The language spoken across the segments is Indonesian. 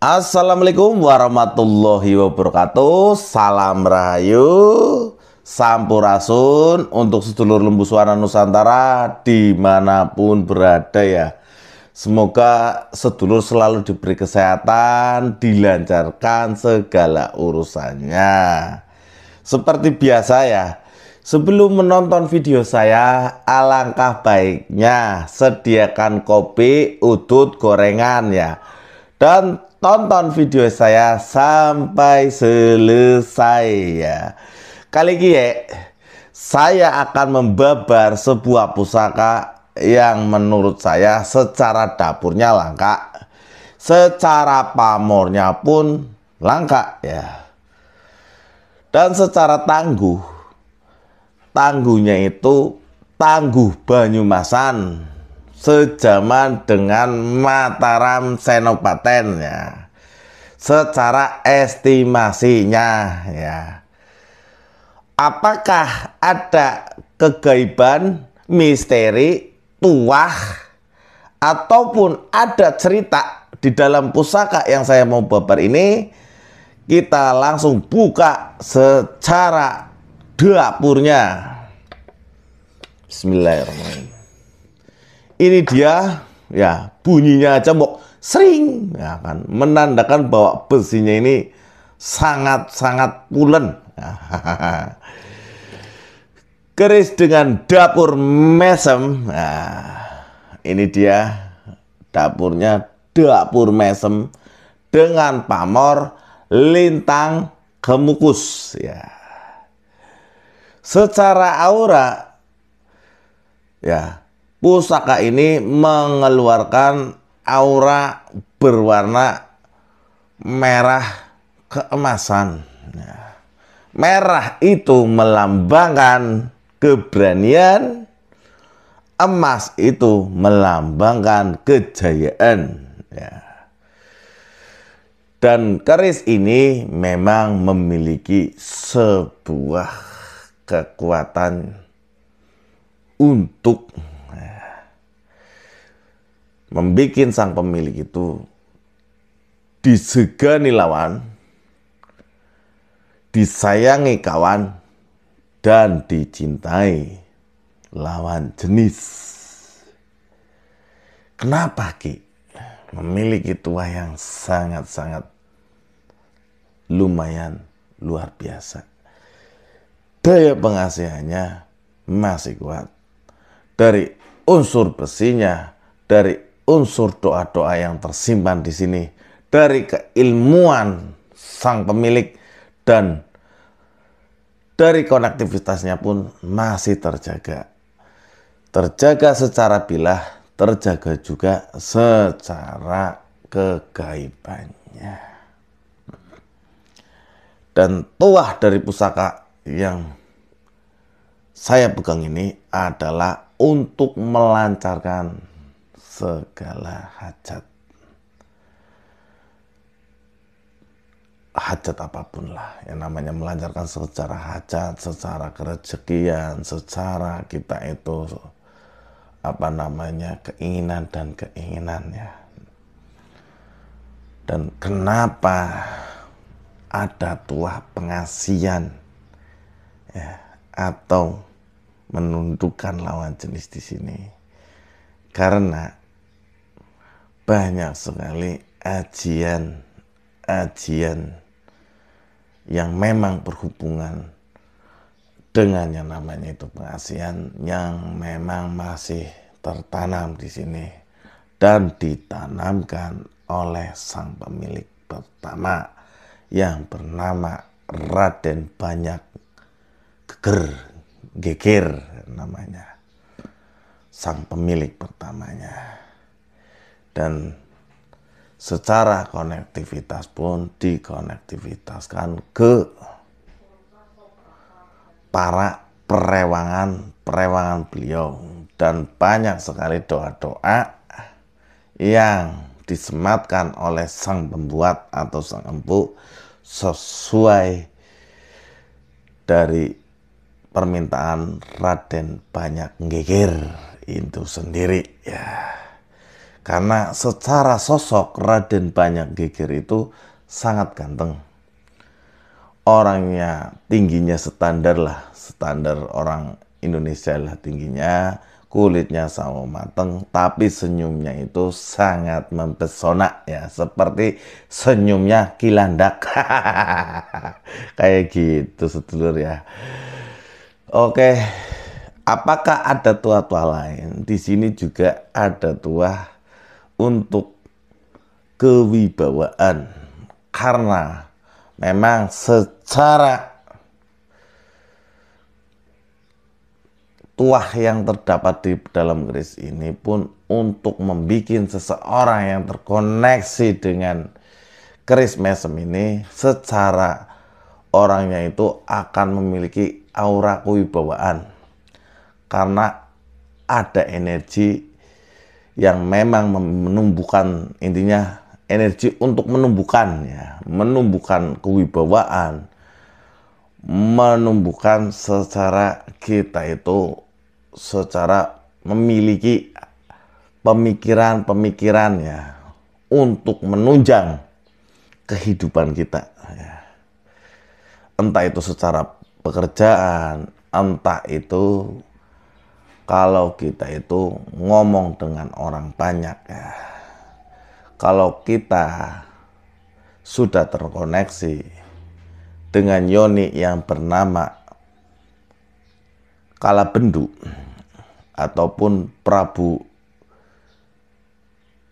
Assalamualaikum warahmatullahi wabarakatuh. Salam Rahayu. Sampurasun untuk sedulur lembu suara Nusantara dimanapun berada ya. Semoga sedulur selalu diberi kesehatan, dilancarkan segala urusannya. Seperti biasa ya, sebelum menonton video saya, alangkah baiknya sediakan kopi, udut, gorengan ya. Dan tonton video saya sampai selesai ya. Kali ini ya, saya akan membabar sebuah pusaka yang menurut saya secara dapurnya langka, secara pamornya pun langka ya. Dan secara tangguh, tangguhnya itu tangguh Banyumasan sejaman dengan Mataram Senopaten ya. Secara estimasinya ya. Apakah ada kegaiban, misteri, tuah ataupun ada cerita di dalam pusaka yang saya mau beber ini? Kita langsung buka secara dapurnya. Bismillahirrahmanirrahim. Ini dia ya bunyinya aja mau sering ya kan menandakan bahwa besinya ini sangat-sangat pulen. Keris dengan dapur mesem. Nah, ini dia dapurnya dapur mesem dengan pamor lintang kemukus ya. Secara aura ya pusaka ini mengeluarkan aura berwarna merah keemasan. Nah, merah itu melambangkan keberanian, emas itu melambangkan kejayaan. Ya. Dan keris ini memang memiliki sebuah kekuatan untuk membuat sang pemilik itu disegani lawan, disayangi kawan, dan dicintai lawan jenis. Kenapa Ki memiliki tua yang sangat-sangat lumayan luar biasa. Daya pengasihannya masih kuat. Dari unsur besinya, dari unsur doa-doa yang tersimpan di sini dari keilmuan sang pemilik dan dari konektivitasnya pun masih terjaga. Terjaga secara bilah, terjaga juga secara kegaibannya. Dan tuah dari pusaka yang saya pegang ini adalah untuk melancarkan segala hajat. Hajat apapun lah yang namanya melancarkan secara hajat, secara kerejekian, secara kita itu apa namanya keinginan dan keinginannya. Dan kenapa ada tuah pengasian ya, atau menundukkan lawan jenis di sini? Karena banyak sekali ajian-ajian yang memang berhubungan dengan yang namanya itu pengasihan yang memang masih tertanam di sini dan ditanamkan oleh sang pemilik pertama yang bernama Raden Banyak Geger Geger namanya sang pemilik pertamanya dan secara konektivitas pun dikonektivitaskan ke para perewangan-perewangan beliau dan banyak sekali doa-doa yang disematkan oleh sang pembuat atau sang empu sesuai dari permintaan Raden Banyak Ngegir itu sendiri ya. Karena secara sosok Raden Banyak Geger itu sangat ganteng. Orangnya tingginya standar lah, standar orang Indonesia lah tingginya, kulitnya sama mateng, tapi senyumnya itu sangat mempesona ya, seperti senyumnya kilandak. Kayak gitu sedulur ya. Oke, apakah ada tua-tua lain? Di sini juga ada tua untuk kewibawaan karena memang secara tuah yang terdapat di dalam keris ini pun untuk membuat seseorang yang terkoneksi dengan keris mesem ini secara orangnya itu akan memiliki aura kewibawaan karena ada energi yang memang menumbuhkan intinya energi untuk menumbuhkan ya, menumbuhkan kewibawaan, menumbuhkan secara kita itu secara memiliki pemikiran-pemikiran ya untuk menunjang kehidupan kita ya. Entah itu secara pekerjaan, entah itu kalau kita itu ngomong dengan orang banyak ya. Kalau kita sudah terkoneksi dengan yoni yang bernama Kalabendu ataupun Prabu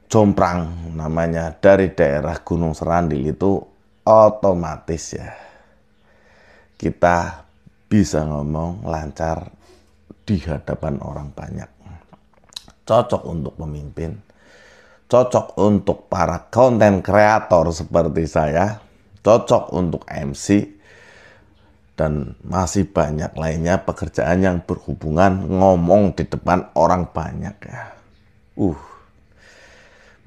Jomprang namanya dari daerah Gunung Serandil itu otomatis ya kita bisa ngomong lancar di hadapan orang banyak. Cocok untuk pemimpin, cocok untuk para konten kreator seperti saya, cocok untuk MC, dan masih banyak lainnya pekerjaan yang berhubungan ngomong di depan orang banyak ya. Uh,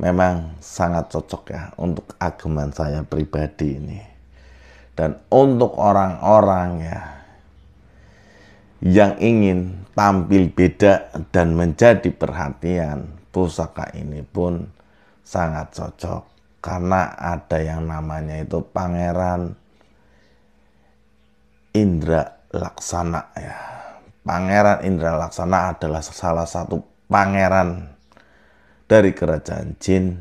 memang sangat cocok ya untuk ageman saya pribadi ini. Dan untuk orang-orang ya yang ingin tampil beda dan menjadi perhatian, pusaka ini pun sangat cocok karena ada yang namanya itu Pangeran Indra Laksana ya. Pangeran Indra Laksana adalah salah satu pangeran dari kerajaan jin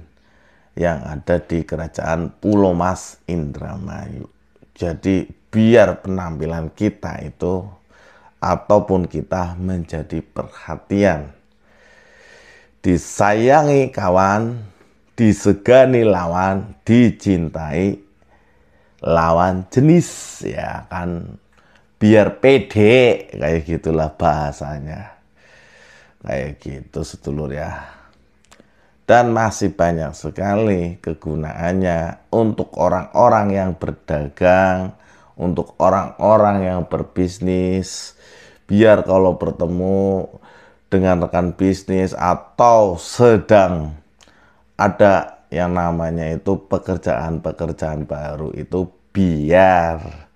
yang ada di kerajaan Pulau Mas Indramayu. Jadi biar penampilan kita itu ataupun kita menjadi perhatian. Disayangi kawan, disegani lawan, dicintai lawan jenis ya kan biar pede kayak gitulah bahasanya kayak gitu setulur ya dan masih banyak sekali kegunaannya untuk orang-orang yang berdagang untuk orang-orang yang berbisnis biar kalau bertemu dengan rekan bisnis atau sedang ada yang namanya itu pekerjaan-pekerjaan baru itu biar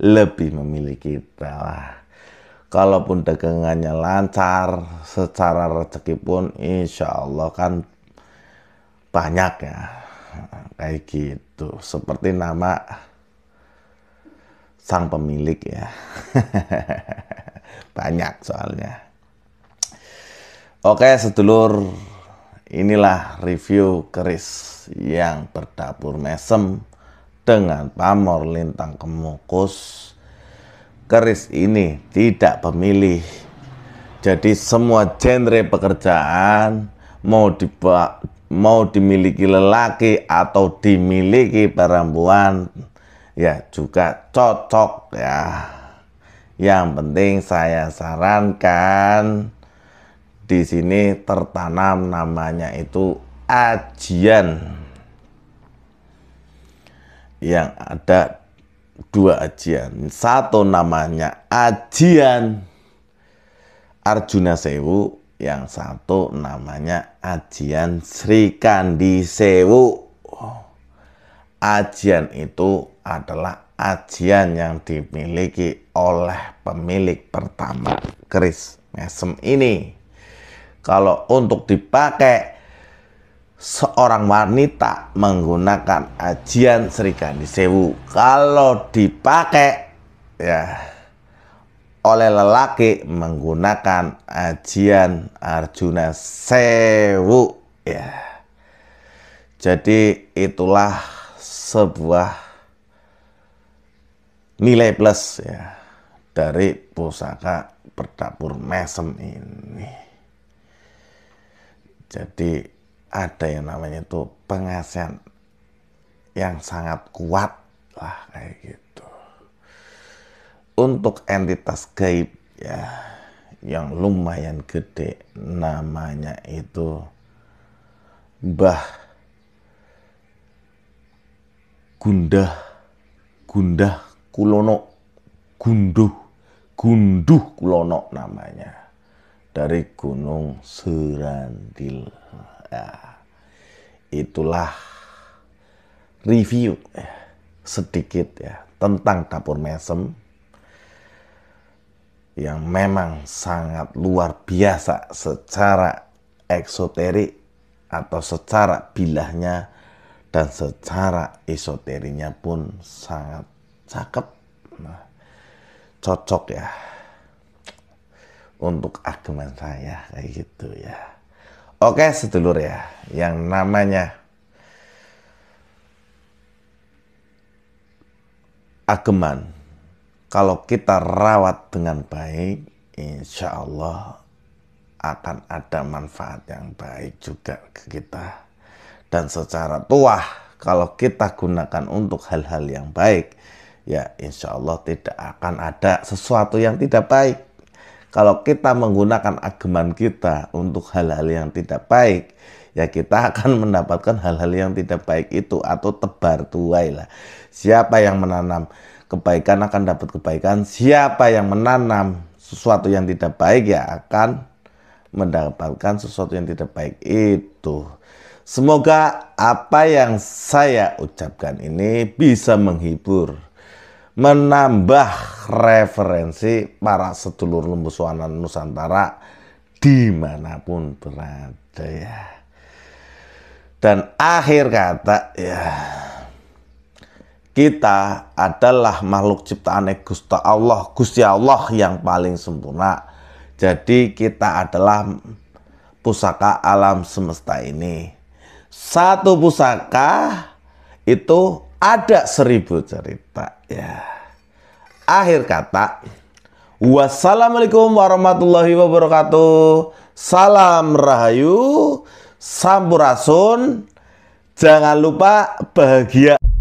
lebih memiliki kita Kalaupun dagangannya lancar, secara rezeki pun insya Allah kan banyak ya. Kayak gitu, seperti nama sang pemilik ya. Banyak soalnya. Oke, sedulur, inilah review keris yang berdapur mesem dengan pamor lintang kemukus. Keris ini tidak pemilih. Jadi semua genre pekerjaan mau dibawa, mau dimiliki lelaki atau dimiliki perempuan ya juga cocok ya. Yang penting saya sarankan di sini tertanam namanya itu ajian yang ada dua ajian. Satu namanya ajian Arjuna Sewu, yang satu namanya ajian Sri Kandi Sewu ajian itu adalah ajian yang dimiliki oleh pemilik pertama keris mesem ini. Kalau untuk dipakai seorang wanita menggunakan ajian Serikandi Sewu. Kalau dipakai ya oleh lelaki menggunakan ajian Arjuna Sewu ya. Jadi itulah sebuah nilai plus ya dari pusaka berdapur mesem ini. Jadi ada yang namanya itu pengasian yang sangat kuat lah kayak gitu. Untuk entitas gaib ya yang lumayan gede namanya itu Bah Gundah, Gundah Kulono, Gunduh, Gunduh Kulono namanya. Dari Gunung Serandil. Ya, itulah review ya, sedikit ya tentang dapur mesem yang memang sangat luar biasa secara eksoterik atau secara bilahnya dan secara esoterinya pun sangat cakep nah, cocok ya untuk ageman saya kayak gitu ya oke sedulur ya yang namanya ageman kalau kita rawat dengan baik insya Allah akan ada manfaat yang baik juga ke kita dan secara tuah kalau kita gunakan untuk hal-hal yang baik ya insya Allah tidak akan ada sesuatu yang tidak baik kalau kita menggunakan ageman kita untuk hal-hal yang tidak baik ya kita akan mendapatkan hal-hal yang tidak baik itu atau tebar tuai lah siapa yang menanam kebaikan akan dapat kebaikan siapa yang menanam sesuatu yang tidak baik ya akan mendapatkan sesuatu yang tidak baik itu Semoga apa yang saya ucapkan ini bisa menghibur, menambah referensi para sedulur lembu suanan Nusantara dimanapun berada ya. Dan akhir kata ya, kita adalah makhluk ciptaan Gusti Allah, Gusti Allah yang paling sempurna. Jadi kita adalah pusaka alam semesta ini satu pusaka itu ada seribu cerita ya. Akhir kata, wassalamualaikum warahmatullahi wabarakatuh. Salam rahayu, sampurasun. Jangan lupa bahagia.